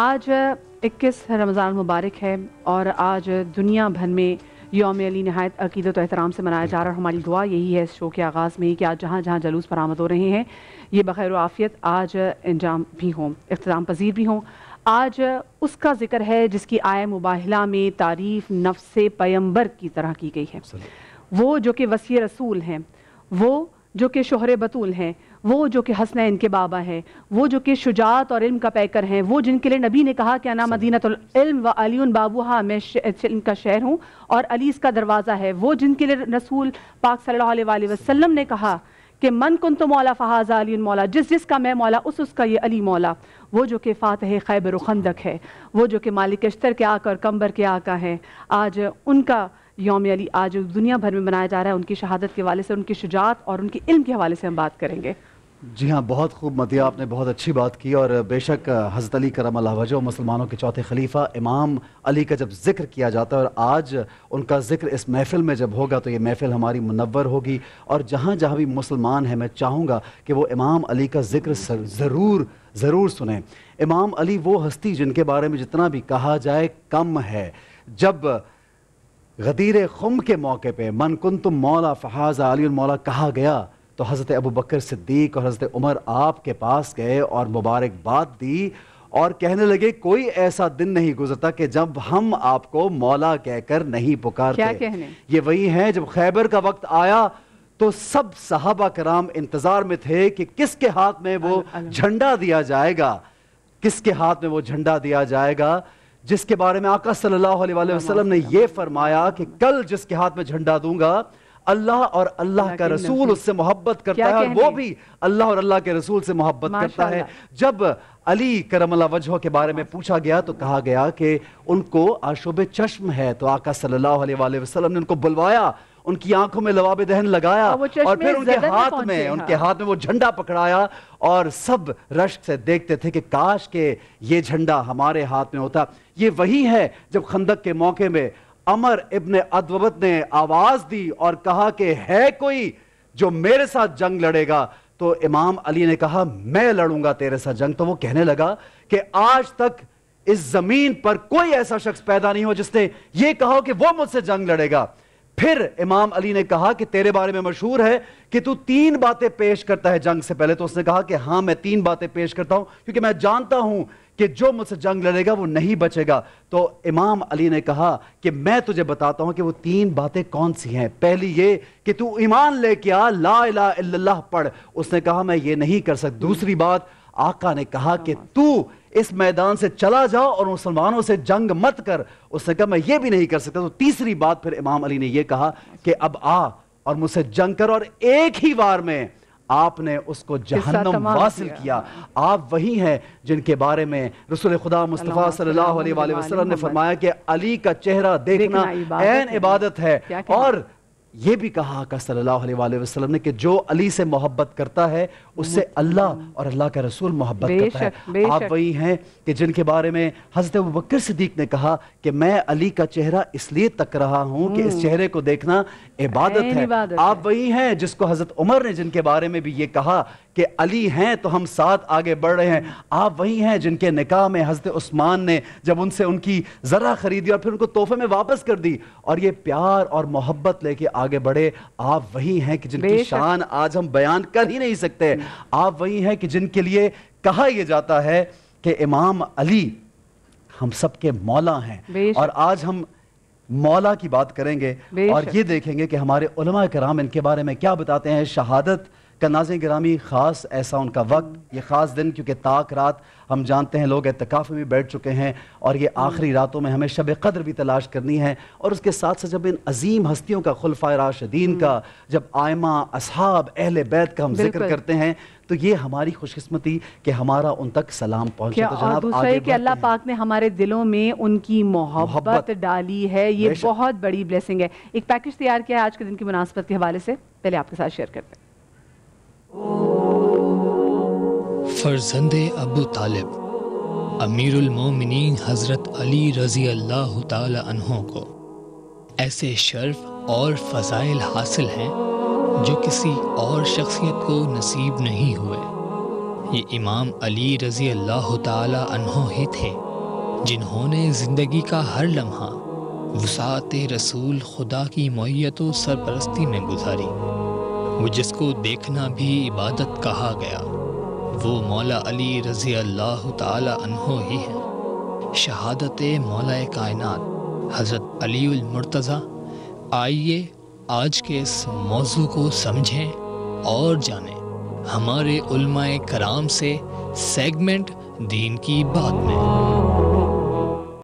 आज 21 रमज़ान मुबारक है और आज दुनिया भर में योम अली नहायत अकीदत एहतराम से मनाया जा रहा है हमारी दुआ यही है इस शो के आगाज़ में कि आज जहाँ जहाँ जलूस बरामद हो रहे हैं ये बखैर आफियत आज इंजाम भी हों अख्ताम पजीर भी हों आज उसका जिक्र है जिसकी आय मुबाहला में तारीफ नफ्स पैम्बर की तरह की गई है वो जो कि वसी रसूल हैं वो जो कि शहर बतूल हैं वो जो कि हसनैन के बाबा हैं वो जो कि शुजात और इल्म का पैकर हैं वो जिनके लिए नबी ने कहा कि नाम मदीनतम व बाबू हाँ मैं इनका शहर हूँ और अली इसका दरवाज़ा है वो जिनके लिए रसूल पाक सल्ला वसलम ने कहा कि मन कुन तो मौला फ़हाज़ा अली मौला जिस जिस का मैं मौला उस उसका ये अली मौला वो जो कि फ़ातह खैबर खंदक है वो जो कि मालिक अश्तर के आका और कम्बर के आका हैं आज उनका योम अली आज दुनिया भर में मनाया जा रहा है उनकी शहादत के हवाले से उनकी शुजात और उनके इल्म के हवाले से हम बात करेंगे जी हाँ बहुत खूब मतिया आपने बहुत अच्छी बात की और बेशक हज़रत अली करम वजह मुसलमानों के चौथे खलीफा इमाम अली का जब जिक्र किया जाता है और आज उनका जिक्र इस महफ़िल में जब होगा तो ये महफ़िल हमारी मुनवर होगी और जहाँ जहाँ भी मुसलमान हैं मैं चाहूँगा कि वो इमाम अली का जिक्र ज़रूर ज़रूर सुने इमाम अली वो हस्ती जिनके बारे में जितना भी कहा जाए कम है जब गदीर खुम के मौके पर कुन तुम मौला फ़हाज़ अली मौला कहा गया तो हज़रत अबू बकर सिद्दीक और हज़रत उमर आपके पास गए और मुबारकबाद दी और कहने लगे कोई ऐसा दिन नहीं गुजरता कि जब हम आपको मौला कहकर नहीं पुकारते ये वही है जब खैबर का वक्त आया तो सब साहबा कराम इंतजार में थे कि किसके हाथ में वो झंडा दिया जाएगा किसके हाथ में वो झंडा दिया जाएगा जिसके बारे में आका सल्लल्लाहु अलैहि वसल्लम ने ये फरमाया कि कल जिसके हाथ में झंडा दूंगा अल्लाह और अल्लाह का रसूल उससे मोहब्बत करता है और वो भी अल्लाह और अल्लाह के रसूल से मोहब्बत करता है जब अली करमला वजह के बारे में पूछा गया तो कहा गया कि उनको आशोब चश्म है तो आका सल्लल्लाहु अलैहि वसल्लम ने उनको बुलवाया उनकी आंखों में लवाब दहन लगाया और फिर उनके हाथ में, में हाँ। उनके हाथ में वो झंडा पकड़ाया और सब रश्क से देखते थे कि काश के ये झंडा हमारे हाथ में होता ये वही है जब खंदक के मौके में अमर इब्ने अद्वत ने आवाज दी और कहा कि है कोई जो मेरे साथ जंग लड़ेगा तो इमाम अली ने कहा मैं लड़ूंगा तेरे साथ जंग तो वो कहने लगा कि आज तक इस जमीन पर कोई ऐसा शख्स पैदा नहीं हो जिसने ये कहा कि वो मुझसे जंग लड़ेगा फिर इमाम अली ने कहा कि तेरे बारे में मशहूर है कि तू तीन बातें पेश करता है जंग से पहले तो उसने कहा कि हां मैं तीन बातें पेश करता हूं क्योंकि मैं जानता हूं कि जो मुझसे जंग लड़ेगा वो नहीं बचेगा तो इमाम अली ने कहा कि मैं तुझे बताता हूं कि वो तीन बातें कौन सी हैं पहली ये कि तू ईमान लेके आ ला इला इल्लल्लाह पढ़ उसने कहा मैं ये नहीं कर सकता दूसरी बात आका ने कहा कि तू इस मैदान से चला जाओ और मुसलमानों से जंग मत कर उसने कहा मैं ये भी नहीं कर सकता तो तीसरी बात फिर इमाम अली ने यह कहा कि अब आ और मुझसे जंग कर और एक ही बार में आपने उसको जहन्नम वासिल किया आप वही हैं जिनके बारे में रसूल खुदा मुस्तफ़ा सल्लल्लाहु अलैहि वसल्लम ने फरमाया कि अली का चेहरा देखना ऐन इबादत है और ये भी कहा का सल्लल्लाहु अलैहि वसल्लम ने कि जो अली से मोहब्बत करता है उससे हम्म। अल्लाह और अल्लाह का रसूल मोहब्बत करता है आप वही हैं कि जिनके बारे में हजरत बकर सिद्दीक ने कहा कि मैं अली का चेहरा इसलिए तक रहा हूं कि इस हम्म। चेहरे को देखना इबादत है आप वही हैं जिसको हजरत उमर ने जिनके बारे में भी ये कहा कि अली हैं तो हम साथ आगे बढ़ रहे हैं हम्म। आप वही हैं जिनके निकाह में हजरत उस्मान ने जब उनसे उनकी ज़रा खरीदी और फिर उनको तोहफे में वापस कर दी और ये प्यार और मोहब्बत लेके आगे बढ़े आप वही हैं कि जिनकी शान आज हम बयान कर ही नहीं सकते आप वही हैं कि जिनके लिए कहा यह जाता है कि इमाम अली हम सबके मौला हैं और आज हम मौला की बात करेंगे और ये देखेंगे कि हमारे उलमा कराम इनके बारे में क्या बताते हैं शहादत कनाज़ ग्रामी ख़ास ऐसा उनका वक्त ये ख़ास दिन क्योंकि ताक रात हम जानते हैं लोग एतकाफ़ में बैठ चुके हैं और ये आखिरी रातों में हमें शब कदर भी तलाश करनी है और उसके साथ साथ जब इन अजीम हस्तियों का खुलफा राशदीन का जब आयमा असहाब अहल बैत का हम जिक्र करते हैं तो ये हमारी खुशकिस्मती कि हमारा उन तक सलाम पहुंचा तो जनाब कि अल्लाह पाक ने हमारे दिलों में उनकी मोहब्बत डाली है ये बहुत बड़ी ब्लेसिंग है एक पैकेज तैयार किया है आज के दिन की मुनासबत के हवाले से पहले आपके साथ शेयर करते हैं फरजंद अबू तालिब मोमिनीन हज़रत अली रज़ी अल्लाह तहों को ऐसे शर्फ और फ़जाइल हासिल हैं जो किसी और शख्सियत को नसीब नहीं हुए ये इमाम अली रज़ी अल्लाह तहों ही थे जिन्होंने ज़िंदगी का हर लम्हा वसात रसूल खुदा की मैत सरपरस्ती में गुजारी वो जिसको देखना भी इबादत कहा गया वो मौला अली रज़ी अल्लाह तहो ही है शहादत मौला कायनत हज़रत अलीमरतज़ा आइए आज के इस मौजू को समझें और जानें हमारे कराम से सेगमेंट दीन की बात में